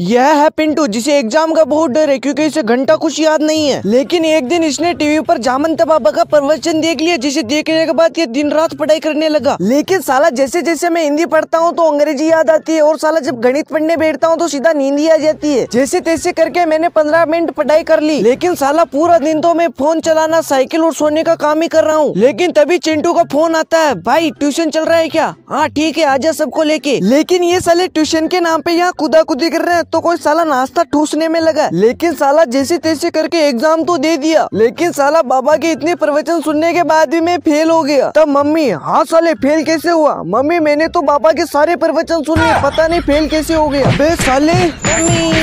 यह है पिंटू जिसे एग्जाम का बहुत डर है क्योंकि इसे घंटा कुछ याद नहीं है लेकिन एक दिन इसने टीवी पर जामन तबाबा का प्रवचन देख लिया जिसे देखने के बाद ये दिन रात पढ़ाई करने लगा लेकिन साला जैसे जैसे मैं हिंदी पढ़ता हूँ तो अंग्रेजी याद आती है और साला जब गणित पढ़ने बैठता हूँ तो सीधा नींद आ जाती है जैसे तैसे करके मैंने पंद्रह मिनट पढ़ाई कर ली लेकिन साला पूरा दिन तो मैं फोन चलाना साइकिल और सोने का काम ही कर रहा हूँ लेकिन तभी चिंटू का फोन आता है भाई ट्यूशन चल रहा है क्या हाँ ठीक है आ सबको लेके लेकिन ये साले ट्यूशन के नाम पे यहाँ कुदा कुदी कर रहे हैं तो कोई साला नाश्ता ठूसने में लगा लेकिन साला जैसे तैसे करके एग्जाम तो दे दिया लेकिन साला बाबा के इतने प्रवचन सुनने के बाद भी मैं फेल हो गया तब मम्मी हाँ साले फेल कैसे हुआ मम्मी मैंने तो बाबा के सारे प्रवचन सुने पता नहीं फेल कैसे हो गया साले मम्मी